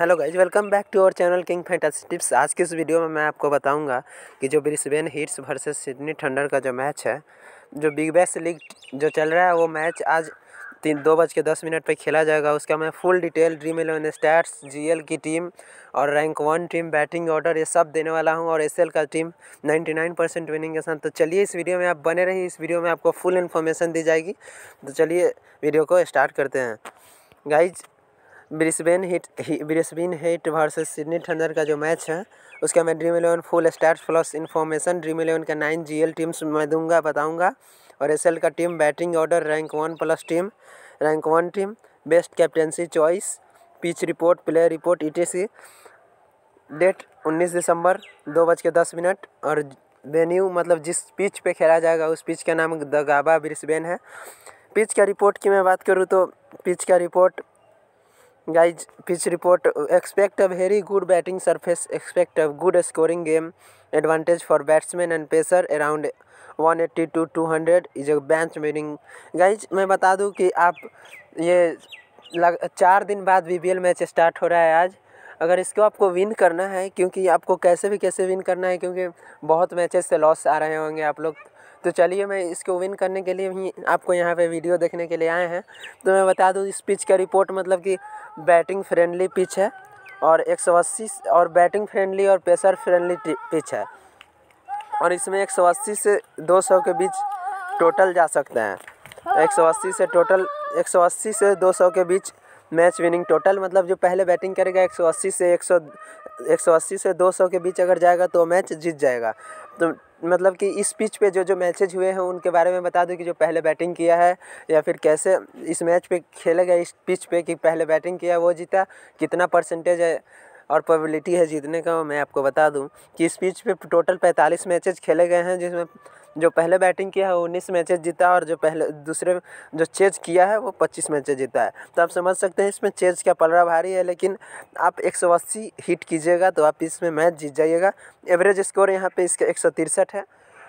hello guys welcome back to our channel king fantasy tips आज के इस video में मैं आपको बताऊंगा कि जो Brisbane Heats versus Sydney Thunder का जो मैच है जो बिग बैस लीग जो चल रहा है वो मैच आज तीन दो बज के दस मिनट पर खेला जाएगा उसका मैं full detail Dream Eleven stars GL की टीम और rank one team batting order ये सब देने वाला हूँ और एसएल का टीम 99 परसेंट विनिंग के साथ तो चलिए इस वीडियो में आप बने रहिए इस वीडियो में आपको फुल इन्फॉर्मेशन दी जाएगी तो चलिए वीडियो को स्टार्ट करते हैं guys Brisbane Heat Brisbane Heat versus Sydney Thunder का जो मैच है उसका मैं Dream Eleven full start plus information Dream Eleven का नाइन जी एल टीम्स मैं दूंगा बताऊंगा और एस का team batting order rank one plus team rank one team best captaincy choice pitch report player report ई डेट उन्नीस दिसंबर दो बज के दस मिनट और वेन्यू मतलब जिस पिच पे खेला जाएगा उस पिच का नाम द गाबा ब्रिस्बेन है पिच का रिपोर्ट की मैं बात करूँ तो पिच का report guys pitch report expect a very good batting surface expect a good scoring game advantage for batsman and pacer around 180 eighty to two hundred is a bench meaning guys मैं बता दूँ कि आप ये लग चार दिन बाद वी मैच स्टार्ट हो रहा है आज अगर इसको आपको विन करना है क्योंकि आपको कैसे भी कैसे विन करना है क्योंकि बहुत मैचेस से लॉस आ रहे होंगे आप लोग तो चलिए मैं इसको विन करने के लिए भी आपको यहाँ पे वीडियो देखने के लिए आए हैं तो मैं बता दूँ इस पिच का रिपोर्ट मतलब कि बैटिंग फ्रेंडली पिच है और एक सौ अस्सी और बैटिंग फ्रेंडली और पेसर फ्रेंडली पिच है और इसमें एक सौ अस्सी से दो सौ के बीच टोटल जा सकते हैं एक सौ अस्सी से टोटल एक सौ अस्सी से दो सौ के बीच मैच विनिंग टोटल मतलब जो पहले बैटिंग करेगा 180 से 100 180 से 200 के बीच अगर जाएगा तो मैच जीत जाएगा तो मतलब कि इस पिच पे जो जो मैचेज हुए हैं उनके बारे में बता दूं कि जो पहले बैटिंग किया है या फिर कैसे इस मैच पे खेले गए इस पिच पे कि पहले बैटिंग किया वो जीता कितना परसेंटेज है और प्रोबेबिलिटी है जीतने का मैं आपको बता दूं कि इस पिच पे टोटल 45 मैचेज खेले गए हैं जिसमें जो पहले बैटिंग किया है वो उन्नीस मैचेज जीता और जो पहले दूसरे जो चेज किया है वो पच्चीस मैचेज जीता है तो आप समझ सकते हैं इसमें चेज का पलड़ा भारी है लेकिन आप एक हिट कीजिएगा तो आप इसमें मैच जीत जाइएगा एवरेज स्कोर यहाँ पर इसका एक है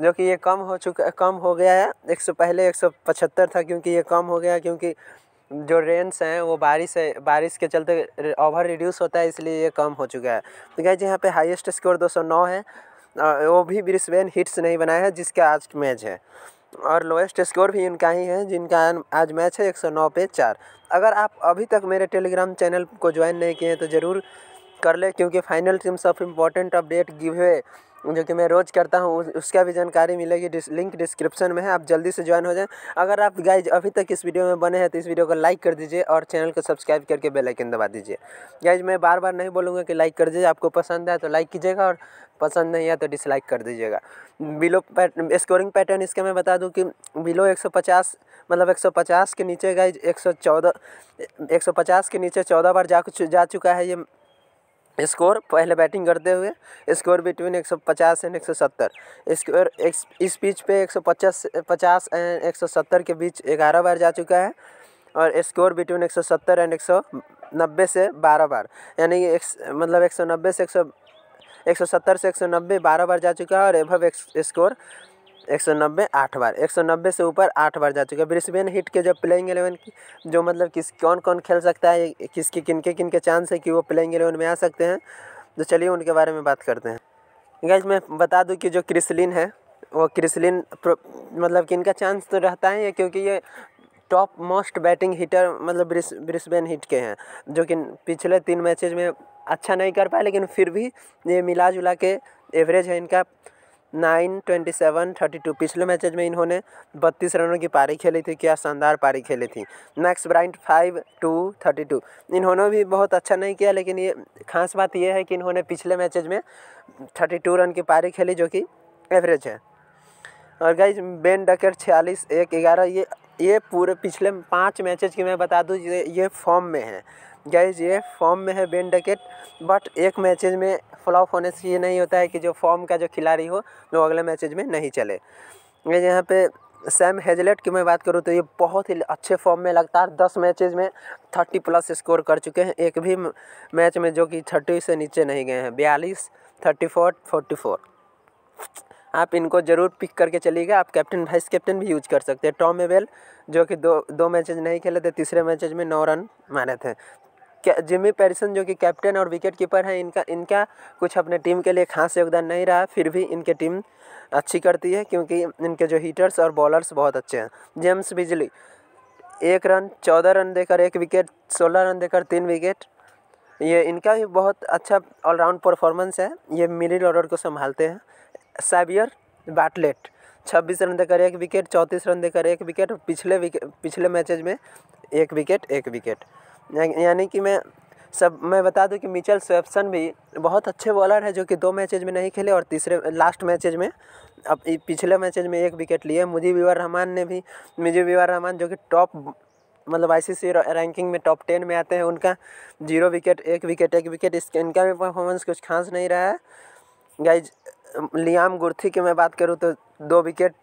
जो कि ये कम हो चुका कम हो गया है एक सौ पहले एक सौ पचहत्तर था क्योंकि ये कम हो गया क्योंकि जो रेंस हैं वो बारिश है बारिश के चलते ओवर रिड्यूस होता है इसलिए ये कम हो चुका है तो क्या यहाँ पे हाईएस्ट स्कोर 209 है वो भी ब्रिस्बेन हिट्स नहीं बनाए हैं जिसका आज मैच है और लोएस्ट स्कोर भी इनका ही है जिनका आज मैच है 109 पे चार अगर आप अभी तक मेरे टेलीग्राम चैनल को ज्वाइन नहीं किए हैं तो ज़रूर कर ले क्योंकि final teams of important update give जो कि मैं रोज़ करता हूँ उसका भी जानकारी मिलेगी डिस, लिंक डिस्क्रिप्शन में है आप जल्दी से ज्वाइन हो जाएं अगर आप गाइज अभी तक इस वीडियो में बने हैं तो इस वीडियो को लाइक कर दीजिए और चैनल को सब्सक्राइब करके बेल आइकन दबा दीजिए गाइज मैं बार बार नहीं बोलूँगा कि लाइक कर दीजिए आपको पसंद है तो लाइक कीजिएगा और पसंद नहीं है तो डिसलाइक कर दीजिएगा बिलो पैट, स्कोरिंग पैटर्न इसका मैं बता दूँ कि बिलो पचास मतलब 150 के नीचे गाइज 114 150 के नीचे 14 बार जा चुका है ये स्कोर पहले बैटिंग करते हुए स्कोर बिटवीन 150 एंड एक स्कोर इस पिच पे 150 पचास एंड एक के बीच 11 बार जा चुका है और स्कोर बिटवीन 170 एंड 190 से 12 बार यानी कि मतलब 190 से 100 170 से 190 12 बार जा चुका है और एभव स्कोर एक सौ नब्बे आठ बार एक सौ नब्बे से ऊपर आठ बार जा चुके हैं ब्रिस्बेन हिट के जब प्लेइंग एलेवन की जो मतलब किस कौन कौन खेल सकता है किसके किनके किनके चांस है कि वो प्लेइंग एलेवन में आ सकते हैं तो चलिए उनके बारे में बात करते हैं गैज मैं बता दूँ कि जो क्रिसलिन है वो क्रिसलिन मतलब कि इनका चांस तो रहता है क्योंकि ये टॉप मोस्ट बैटिंग हिटर मतलब ब्रिस्बेन हिट के हैं जो कि पिछले तीन मैचेज में अच्छा नहीं कर पाए लेकिन फिर भी ये मिला जुला के एवरेज है इनका nine twenty seven thirty two पिछले मैचेज में इन्होंने बत्तीस रनों की पारी खेली थी क्या शानदार पारी खेली थी Max Bryant five two thirty two इन्होंने भी बहुत अच्छा नहीं किया लेकिन ये खास बात यह है कि इन्होंने पिछले मैच में थर्टी टू रन की पारी खेली जो कि एवरेज है और गाइज बेन डकेट छियालीस एक ग्यारह ये ये पूरे पिछले पाँच मैचेज की मैं बता दूँ ये ये फॉर्म में है गाइज ये फॉर्म में है बेन डकेट बट एक मैचेज में फ्लॉप होने से ये नहीं होता है कि जो फॉर्म का जो खिलाड़ी हो वो अगले मैचेज में नहीं चले यहाँ पे सैम हेजलेट की मैं बात करूँ तो ये बहुत ही अच्छे फॉर्म में लगातार दस मैचेज में थर्टी प्लस स्कोर कर चुके हैं एक भी मैच में जो कि थर्टी से नीचे नहीं गए हैं बयालीस थर्टी फोर फोर्टी फोर आप इनको ज़रूर पिक करके चलिएगा आप कैप्टन वाइस कैप्टन भी यूज कर सकते हैं टॉम एवेल जो कि दो दो मैचेज नहीं खेले थे तीसरे मैचेज में नौ रन मारे थे जिमी पैरिसन जो कि कैप्टन और विकेट कीपर हैं इनका इनका कुछ अपने टीम के लिए खास योगदान नहीं रहा फिर भी इनके टीम अच्छी करती है क्योंकि इनके जो हीटर्स और बॉलर्स बहुत अच्छे हैं जेम्स बिजली एक रन चौदह रन देकर एक विकेट सोलह रन देकर तीन विकेट ये इनका भी बहुत अच्छा ऑलराउंड परफॉर्मेंस है ये मिडिल ऑर्डर को संभालते हैं सैबियर बैटलेट छब्बीस रन देकर एक विकेट चौंतीस रन देकर एक विकेट पिछले विकेट पिछले मैचेज में एक विकेट एक विकेट यानी कि मैं सब मैं बता दूं कि मिचल स्वेप्सन भी बहुत अच्छे बॉलर है जो कि दो मैचेज में नहीं खेले और तीसरे लास्ट मैचेज में अब पिछले मैचेज में एक विकेट लिए मुजीब इवर रहमान ने भी मुजीब इवर रहमान जो कि टॉप मतलब आईसीसी रैंकिंग में टॉप टेन में आते हैं उनका जीरो विकेट एक विकेट एक विकेट इसके इनका भी परफॉर्मेंस कुछ खास नहीं रहा है गाइज लियाम गुर्थी की मैं बात करूँ तो दो विकेट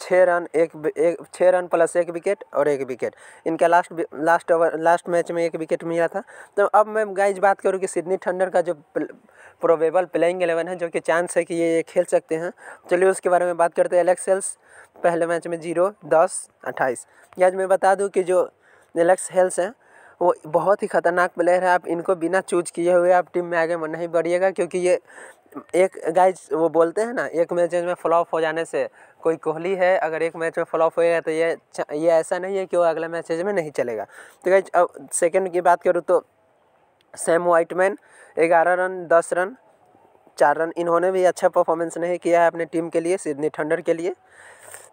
छः रन एक एक छः रन प्लस एक विकेट और एक विकेट इनका last last over last match में एक विकेट मिला था तो अब मैं गाइज बात करूँ कि सिडनी थंडर का जो प्रोबेबल प्लेइंग एलेवन है जो कि चांस है कि ये खेल सकते हैं चलिए उसके बारे में बात करते हैं एलेक्स पहले मैच में जीरो दस अट्ठाईस आज मैं बता दूँ कि जो एलेक्स हेल्स हैं वो बहुत ही ख़तरनाक प्लेयर है आप इनको बिना चूज किए हुए आप टीम में आगे नहीं बढ़िएगा क्योंकि ये एक गाइज वो बोलते हैं ना एक मैच में फ्लॉप हो जाने से कोई कोहली है अगर एक मैच में फ्लॉप होएगा तो ये ये ऐसा नहीं है कि वो अगले मैचेज में नहीं चलेगा तो कहीं अब सेकेंड की बात करूँ तो सैम वाइटमैन ग्यारह रन दस रन चार रन इन्होंने भी अच्छा परफॉर्मेंस नहीं किया है अपने टीम के लिए सिडनी थंडर के लिए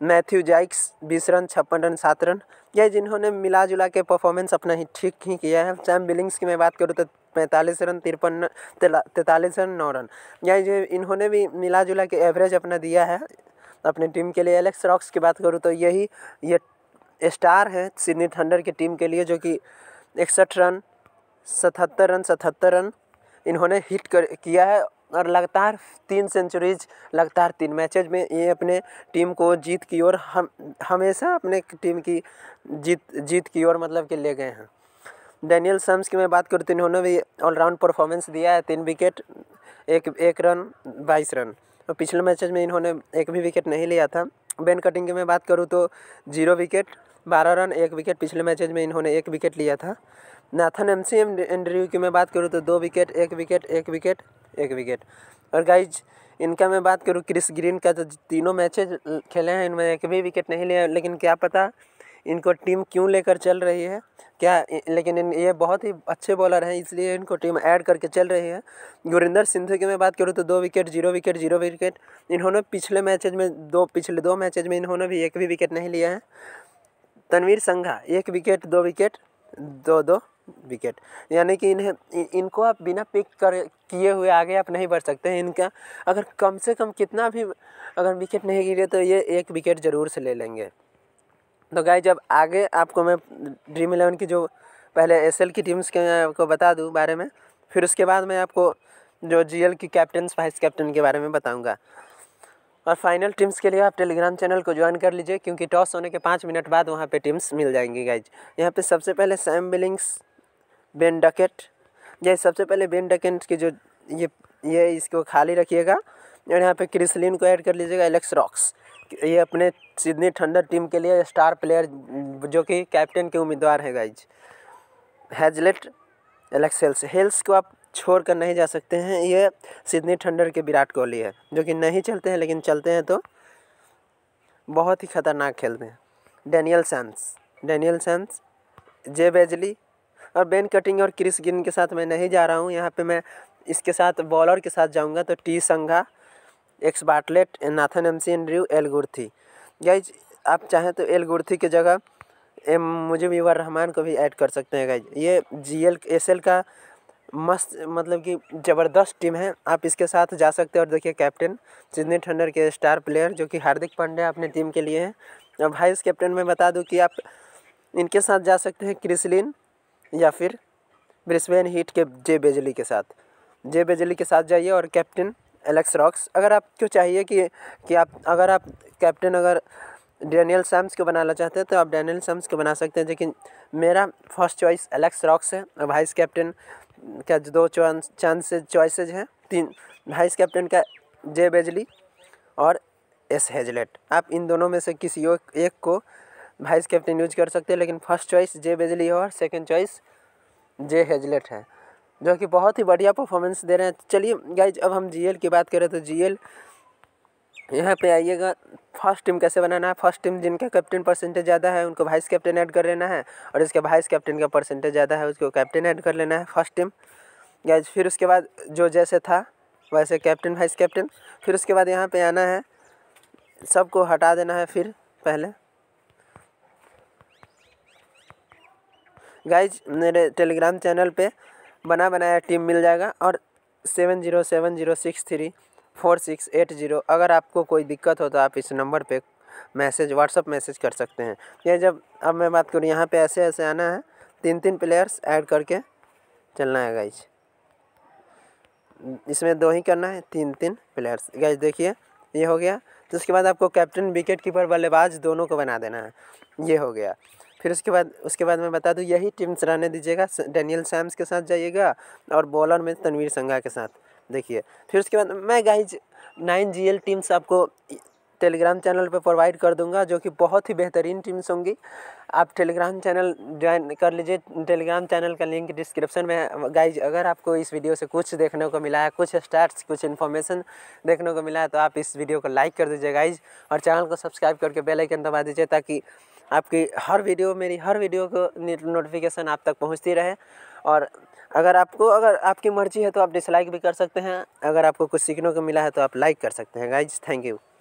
मैथ्यू जाइक्स बीस रन छप्पन रन सात रन यह जिन्होंने मिला जुला के परफॉर्मेंस अपना ही ठीक ही किया है सैम बिलिंग्स की मैं बात करूँ तो पैंतालीस रन तिरपन तैतालीस रन नौ रन यह जो इन्होंने भी मिला जुला के एवरेज अपना दिया है अपनी टीम के लिए एलेक्स रॉक्स की बात करूँ तो यही ये स्टार है सिडनी थंडर की टीम के लिए जो कि इकसठ रन सतहत्तर रन सतहत्तर रन इन्होंने हिट कर किया है और लगातार तीन सेंचुरीज लगातार तीन मैचेज में ये अपने टीम को जीत की ओर हम हमेशा अपने टीम की जीत जीत की ओर मतलब कि ले गए हैं डैनियल सम्स की मैं बात करूँ तो इन्होंने भी ऑलराउंड परफॉर्मेंस दिया है तीन विकेट एक एक रन बाईस रन और पिछले मैचेज में इन्होंने एक भी विकेट नहीं लिया था बेन कटिंग की मैं बात करूँ तो जीरो विकेट बारह रन एक विकेट पिछले मैचेज में इन्होंने एक विकेट लिया था नाथन एम सी एंड्रयू की मैं बात करूँ तो दो विकेट एक विकेट एक विकेट एक विकेट और गाइज इनका मैं बात करूँ क्रिस ग्रीन का तो तीनों मैचेज खेले हैं इनमें एक भी विकेट नहीं लिया लेकिन क्या पता इनको टीम क्यों लेकर चल रही है क्या लेकिन ये बहुत ही अच्छे बॉलर हैं इसलिए इनको टीम ऐड करके चल रही है गुरिंदर सिंधु की मैं बात करूँ तो दो wicket zero wicket zero wicket इन्होंने पिछले मैचेज में दो पिछले दो मैचेज में इन्होंने भी एक भी विकेट नहीं लिया है तनवीर संघा एक विकेट दो विकेट दो दो विकेट यानी कि इन्हें इनको आप बिना पिक कर किए हुए आगे आप नहीं बढ़ सकते हैं इनका अगर कम से कम कितना भी अगर विकेट नहीं गिरे तो ये एक विकेट ज़रूर से ले लेंगे तो गाय जब आगे आपको मैं ड्रीम इलेवन की जो पहले एस की टीम्स के आपको बता दूँ बारे में फिर उसके बाद मैं आपको जो जी की कैप्टन वाइस कैप्टन के बारे में बताऊँगा और फाइनल टीम्स के लिए आप टेलीग्राम चैनल को ज्वाइन कर लीजिए क्योंकि टॉस होने के पाँच मिनट बाद वहाँ पे टीम्स मिल जाएंगी गाइज यहाँ पे सबसे पहले सैम बिलिंग्स बेन डकेट ये सबसे पहले बेन डकेट की जो ये ये इसको खाली रखिएगा और यहाँ पे क्रिसलिन को ऐड कर लीजिएगा एलेक्स रॉक्स ये अपने सिडनी ठंडर टीम के लिए स्टार प्लेयर जो कि कैप्टन के उम्मीदवार है गाइज हैजलेट एलेक्स हेल्स हेल्स को आप छोड़ कर नहीं जा सकते हैं ये सिडनी ठंडर के विराट कोहली है जो कि नहीं चलते हैं लेकिन चलते हैं तो बहुत ही खतरनाक खेलते हैं Daniel Sams Daniel Sams J Bazley और बेन कटिंग और क्रिस गिन के साथ मैं नहीं जा रहा हूँ यहाँ पे मैं इसके साथ बॉलर के साथ जाऊँगा तो T Sangha X Bartlett Nathan M C Andrew L गुर्थी गाइज आप चाहें तो एल की जगह एम मुझे भी रहमान को भी ऐड कर सकते हैं गाइज ये जी एल एस एल का मस्त मतलब कि ज़बरदस्त टीम है आप इसके साथ जा सकते हैं और देखिए कैप्टन सिडनी ठंडर के स्टार प्लेयर जो कि हार्दिक पांड्या अपनी टीम के लिए हैं और वाइस कैप्टन में बता दूं कि आप इनके साथ जा सकते हैं क्रिसलिन या फिर ब्रिस्बेन हीट के जे बेजली के साथ जे बेजली के साथ जाइए और कैप्टन एलेक्स रॉक्स अगर आप क्यों चाहिए कि कि आप अगर आप कैप्टन अगर डैनियल सैम्स को बनाना चाहते हैं तो आप डैनियल सैम्स को बना सकते हैं लेकिन मेरा फर्स्ट चॉइस एलेक्स रॉक्स है और वाइस कैप्टन का दो चांसेज चॉइसेज हैं तीन वाइस कैप्टन का जे बेजली और एस हेजलेट आप इन दोनों में से किसी एक को वाइस कैप्टन यूज कर सकते हैं लेकिन फर्स्ट चॉइस जे बेजली है और सेकेंड चॉइस जे हेजलेट है जो कि बहुत ही बढ़िया परफॉर्मेंस दे रहे हैं चलिए गाइज अब हम जीएल की बात करें तो जीएल यहाँ पे आइएगा फर्स्ट टीम कैसे बनाना है फर्स्ट टीम जिनका कैप्टन परसेंटेज ज़्यादा है उनको वाइस कैप्टन ऐड कर लेना है और इसके वाइस कैप्टन का परसेंटेज ज़्यादा है उसको कैप्टन ऐड कर लेना है फर्स्ट टीम गाइज फिर उसके बाद जो जैसे था वैसे कैप्टन वाइस कैप्टन फिर उसके बाद यहाँ पे आना है सबको हटा देना है फिर पहले गाइज मेरे टेलीग्राम चैनल पर बना बनाया टीम मिल जाएगा और seven zero seven zero six three four six eight zero अगर आपको कोई दिक्कत हो तो आप इस नंबर पे मैसेज व्हाट्सअप मैसेज कर सकते हैं ये जब अब मैं बात करूँ यहाँ पे ऐसे ऐसे आना है तीन तीन प्लेयर्स ऐड करके चलना है गाइज इसमें दो ही करना है तीन तीन प्लेयर्स गाइज देखिए ये हो गया तो उसके बाद आपको कैप्टन विकेट कीपर बल्लेबाज दोनों को बना देना है ये हो गया फिर उसके बाद उसके बाद मैं बता दूँ यही टीम्स रहने दीजिएगा डैनियल सैम्स के साथ जाइएगा और बॉलर में तनवीर संघा के साथ देखिए फिर उसके बाद मैं गाइज नाइन जी टीम्स आपको टेलीग्राम चैनल पर प्रोवाइड कर दूंगा जो कि बहुत ही बेहतरीन टीम्स होंगी आप टेलीग्राम चैनल ज्वाइन कर लीजिए टेलीग्राम चैनल का लिंक डिस्क्रिप्शन में है गाइज अगर आपको इस वीडियो से कुछ देखने को मिला है कुछ स्टार्ट कुछ इन्फॉर्मेशन देखने को मिला है तो आप इस वीडियो को लाइक कर दीजिए गाइज और चैनल को सब्सक्राइब करके बेलाइकन दबा दीजिए ताकि आपकी हर वीडियो मेरी हर वीडियो को नोटिफिकेशन आप तक पहुंचती रहे और अगर आपको अगर आपकी मर्ज़ी है तो आप डिसलाइक भी कर सकते हैं अगर आपको कुछ सीखने को मिला है तो आप लाइक कर सकते हैं गाइज थैंक यू